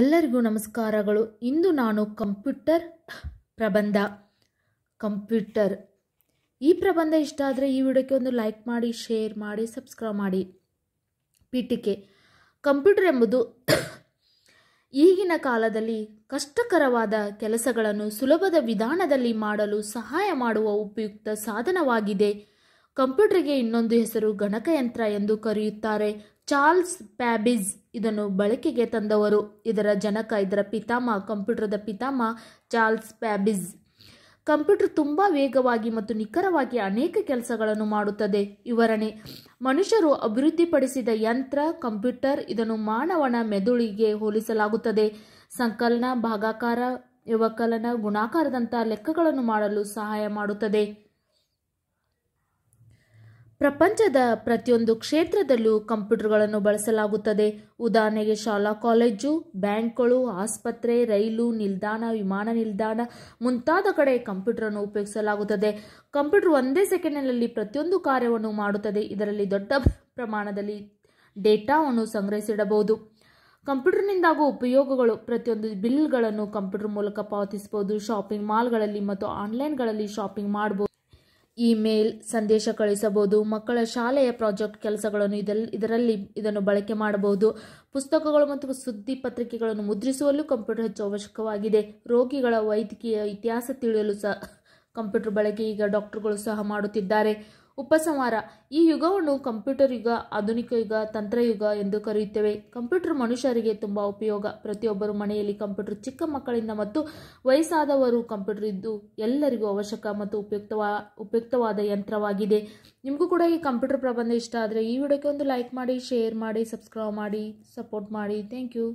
ಎಲ್ಲರಿಗೂ ನಮಸ್ಕಾರಗಳು ಇಂದು ನಾನು ಕಂಪ್ಯೂಟರ್ ಪ್ರಬಂಧ ಕಂಪ್ಯೂಟರ್ ಈ ಪ್ರಬಂಧ ಇಷ್ಟ ಆದರೆ ಈ ವಿಡಿಯೋಕ್ಕೆ ಒಂದು ಲೈಕ್ ಮಾಡಿ ಶೇರ್ ಮಾಡಿ ಸಬ್ಸ್ಕ್ರೈಬ್ ಮಾಡಿ ಪೀಠಿಕೆ ಕಂಪ್ಯೂಟರ್ ಎಂಬುದು ಈಗಿನ ಕಾಲದಲ್ಲಿ ಕಷ್ಟಕರವಾದ ಕೆಲಸಗಳನ್ನು ಸುಲಭದ ವಿಧಾನದಲ್ಲಿ ಮಾಡಲು ಸಹಾಯ ಮಾಡುವ ಉಪಯುಕ್ತ ಸಾಧನವಾಗಿದೆ ಕಂಪ್ಯೂಟರ್ಗೆ ಇನ್ನೊಂದು ಹೆಸರು ಗಣಕಯಂತ್ರ ಎಂದು ಕರೆಯುತ್ತಾರೆ ಚಾರ್ಲ್ಸ್ ಪ್ಯಾಬಿಜ್ ಇದನ್ನು ಬಳಕೆಗೆ ತಂದವರು ಇದರ ಜನಕ ಇದರ ಪಿತಾಮ ಕಂಪ್ಯೂಟರ್ದ ಪಿತಾಮ ಚಾರ್ಲ್ಸ್ ಪ್ಯಾಬಿಜ್ ಕಂಪ್ಯೂಟರ್ ತುಂಬ ವೇಗವಾಗಿ ಮತ್ತು ನಿಖರವಾಗಿ ಅನೇಕ ಕೆಲಸಗಳನ್ನು ಮಾಡುತ್ತದೆ ವಿವರಣೆ ಮನುಷ್ಯರು ಅಭಿವೃದ್ಧಿಪಡಿಸಿದ ಯಂತ್ರ ಕಂಪ್ಯೂಟರ್ ಇದನ್ನು ಮಾನವನ ಮೆದುಳಿಗೆ ಹೋಲಿಸಲಾಗುತ್ತದೆ ಸಂಕಲನ ಭಾಗಾಕಾರ ಯುವಕಲನ ಗುಣಾಕಾರದಂತಹ ಲೆಕ್ಕಗಳನ್ನು ಮಾಡಲು ಸಹಾಯ ಮಾಡುತ್ತದೆ ಪ್ರಪಂಚದ ಪ್ರತಿಯೊಂದು ಕ್ಷೇತ್ರದಲ್ಲೂ ಕಂಪ್ಯೂಟರ್ಗಳನ್ನು ಬಳಸಲಾಗುತ್ತದೆ ಉದಾಹರಣೆಗೆ ಶಾಲಾ ಕಾಲೇಜು ಬ್ಯಾಂಕ್ಗಳು ಆಸ್ಪತ್ರೆ ರೈಲು ನಿಲ್ದಾಣ ವಿಮಾನ ನಿಲ್ದಾಣ ಮುಂತಾದ ಕಡೆ ಕಂಪ್ಯೂಟರ್ ಅನ್ನು ಉಪಯೋಗಿಸಲಾಗುತ್ತದೆ ಕಂಪ್ಯೂಟರ್ ಒಂದೇ ಸೆಕೆಂಡ್ನಲ್ಲಿ ಪ್ರತಿಯೊಂದು ಕಾರ್ಯವನ್ನು ಮಾಡುತ್ತದೆ ಇದರಲ್ಲಿ ದೊಡ್ಡ ಪ್ರಮಾಣದಲ್ಲಿ ಡೇಟಾವನ್ನು ಸಂಗ್ರಹಿಸಿಡಬಹುದು ಕಂಪ್ಯೂಟರ್ನಿಂದಾಗುವ ಉಪಯೋಗಗಳು ಪ್ರತಿಯೊಂದು ಬಿಲ್ಗಳನ್ನು ಕಂಪ್ಯೂಟರ್ ಮೂಲಕ ಪಾವತಿಸಬಹುದು ಶಾಪಿಂಗ್ ಮಾಲ್ಗಳಲ್ಲಿ ಮತ್ತು ಆನ್ಲೈನ್ಗಳಲ್ಲಿ ಶಾಪಿಂಗ್ ಮಾಡಬಹುದು ಇಮೇಲ್ ಸಂದೇಶ ಕಳಿಸಬಹುದು ಮಕ್ಕಳ ಶಾಲೆಯ ಪ್ರಾಜೆಕ್ಟ್ ಕೆಲಸಗಳನ್ನು ಇದರಲ್ಲಿ ಇದನ್ನು ಬಳಕೆ ಮಾಡಬಹುದು ಪುಸ್ತಕಗಳು ಮತ್ತು ಸುದ್ದಿ ಪತ್ರಿಕೆಗಳನ್ನು ಮುದ್ರಿಸುವಲ್ಲೂ ಕಂಪ್ಯೂಟರ್ ಹೆಚ್ಚು ಅವಶ್ಯಕವಾಗಿದೆ ರೋಗಿಗಳ ವೈದ್ಯಕೀಯ ಇತಿಹಾಸ ತಿಳಿಯಲು ಸಹ ಕಂಪ್ಯೂಟರ್ ಬಳಕೆ ಈಗ ಡಾಕ್ಟರ್ಗಳು ಸಹ ಮಾಡುತ್ತಿದ್ದಾರೆ ಉಪಸಂಹಾರ ಈ ಯುಗವನ್ನು ಕಂಪ್ಯೂಟರ್ ಯುಗ ಆಧುನಿಕ ಯುಗ ತಂತ್ರಯುಗ ಎಂದು ಕರೆಯುತ್ತೇವೆ ಕಂಪ್ಯೂಟರ್ ಮನುಷ್ಯರಿಗೆ ತುಂಬ ಉಪಯೋಗ ಪ್ರತಿಯೊಬ್ಬರು ಮನೆಯಲ್ಲಿ ಕಂಪ್ಯೂಟರ್ ಚಿಕ್ಕ ಮಕ್ಕಳಿಂದ ಮತ್ತು ವಯಸ್ಸಾದವರು ಕಂಪ್ಯೂಟರ್ ಇದ್ದು ಎಲ್ಲರಿಗೂ ಅವಶ್ಯಕ ಮತ್ತು ಉಪಯುಕ್ತವಾ ಉಪಯುಕ್ತವಾದ ಯಂತ್ರವಾಗಿದೆ ನಿಮಗೂ ಕೂಡ ಈ ಕಂಪ್ಯೂಟರ್ ಪ್ರಬಂಧ ಇಷ್ಟ ಆದರೆ ಈ ವಿಡಿಯೋಕ್ಕೆ ಒಂದು ಲೈಕ್ ಮಾಡಿ ಶೇರ್ ಮಾಡಿ ಸಬ್ಸ್ಕ್ರೈಬ್ ಮಾಡಿ ಸಪೋರ್ಟ್ ಮಾಡಿ ಥ್ಯಾಂಕ್ ಯು